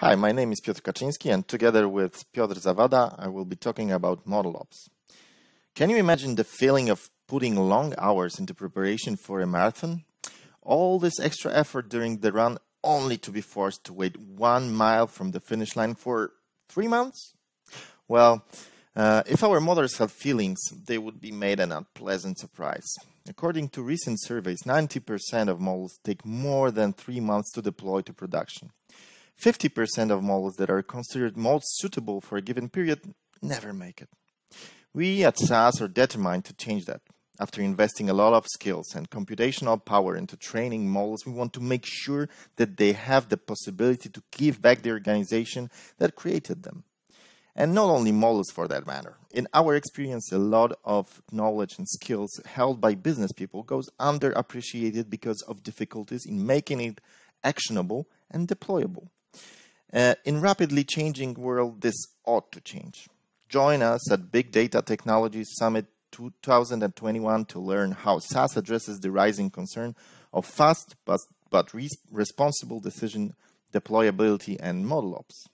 Hi, my name is Piotr Kaczynski, and together with Piotr Zawada, I will be talking about model ops. Can you imagine the feeling of putting long hours into preparation for a marathon? All this extra effort during the run only to be forced to wait one mile from the finish line for three months? Well, uh, if our models had feelings, they would be made an unpleasant surprise. According to recent surveys, 90% of models take more than three months to deploy to production. 50% of models that are considered most suitable for a given period never make it. We at SAS are determined to change that. After investing a lot of skills and computational power into training models, we want to make sure that they have the possibility to give back the organization that created them. And not only models for that matter. In our experience, a lot of knowledge and skills held by business people goes underappreciated because of difficulties in making it actionable and deployable. Uh, in rapidly changing world, this ought to change. Join us at Big Data Technology Summit 2021 to learn how SaaS addresses the rising concern of fast but, but responsible decision deployability and model ops.